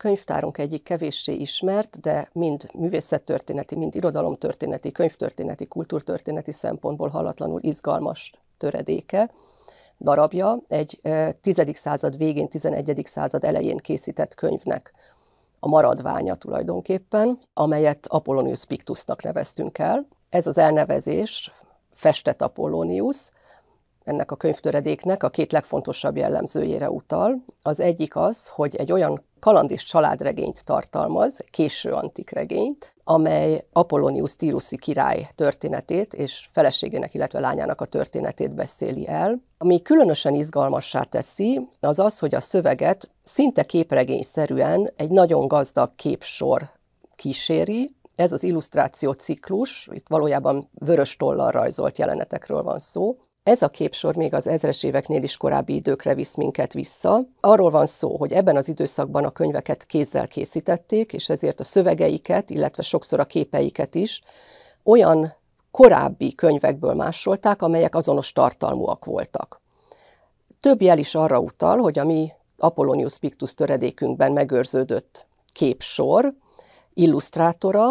könyvtárunk egyik kevéssé ismert, de mind művészettörténeti, mind irodalomtörténeti, könyvtörténeti, kultúrtörténeti szempontból halatlanul izgalmas töredéke, darabja egy 10. század végén, 11. század elején készített könyvnek a maradványa tulajdonképpen, amelyet Apollonius Pictusnak neveztünk el. Ez az elnevezés, festett Apollonius, ennek a könyvtöredéknek a két legfontosabb jellemzőjére utal. Az egyik az, hogy egy olyan kaland és családregényt tartalmaz, késő antik regényt, amely Apollonius Tíruszi király történetét és feleségének, illetve lányának a történetét beszéli el. Ami különösen izgalmassá teszi, az az, hogy a szöveget szinte képregényszerűen egy nagyon gazdag képsor kíséri, ez az illusztráció ciklus, itt valójában vörös tollal rajzolt jelenetekről van szó, ez a képsor még az ezres éveknél is korábbi időkre visz minket vissza. Arról van szó, hogy ebben az időszakban a könyveket kézzel készítették, és ezért a szövegeiket, illetve sokszor a képeiket is olyan korábbi könyvekből másolták, amelyek azonos tartalmúak voltak. Több jel is arra utal, hogy a mi Apollonius Pictus töredékünkben megőrződött képsor, illusztrátora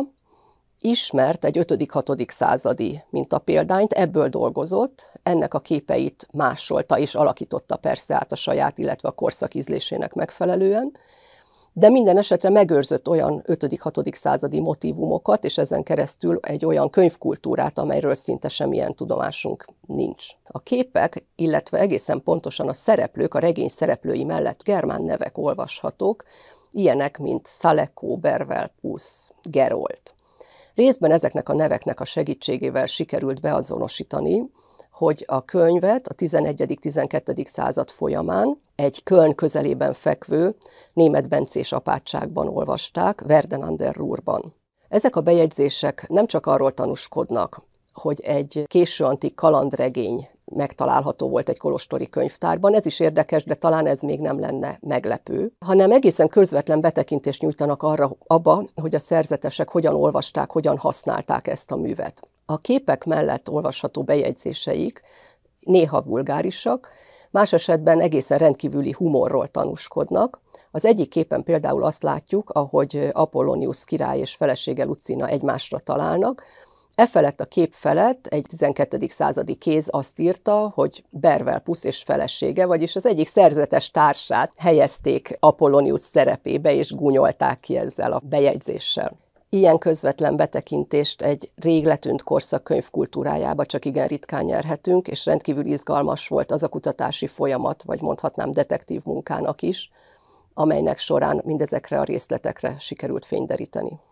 ismert egy 5.-6. századi mintapéldányt, ebből dolgozott, ennek a képeit másolta és alakította persze át a saját, illetve a korszak ízlésének megfelelően, de minden esetre megőrzött olyan 5.-6. századi motivumokat, és ezen keresztül egy olyan könyvkultúrát, amelyről szinte semmilyen tudomásunk nincs. A képek, illetve egészen pontosan a szereplők, a regény szereplői mellett germán nevek olvashatók, ilyenek, mint Szalekó, Bervel, Pusz, Gerold. Részben ezeknek a neveknek a segítségével sikerült beazonosítani, hogy a könyvet a 11.-12. század folyamán egy Köln közelében fekvő német bencés apátságban olvasták, Verden an der Ruhrban. Ezek a bejegyzések nem csak arról tanúskodnak, hogy egy késő antik kalandregény megtalálható volt egy kolostori könyvtárban. Ez is érdekes, de talán ez még nem lenne meglepő, hanem egészen közvetlen betekintést nyújtanak arra, abba, hogy a szerzetesek hogyan olvasták, hogyan használták ezt a művet. A képek mellett olvasható bejegyzéseik néha vulgárisak, más esetben egészen rendkívüli humorról tanúskodnak. Az egyik képen például azt látjuk, ahogy Apollonius király és felesége Lucina egymásra találnak, E felett a kép felett egy 12. századi kéz azt írta, hogy Pusz és felesége, vagyis az egyik szerzetes társát helyezték Apollonius szerepébe, és gúnyolták ki ezzel a bejegyzéssel. Ilyen közvetlen betekintést egy rég letűnt korszak könyvkultúrájába csak igen ritkán nyerhetünk, és rendkívül izgalmas volt az a kutatási folyamat, vagy mondhatnám detektív munkának is, amelynek során mindezekre a részletekre sikerült fényderíteni.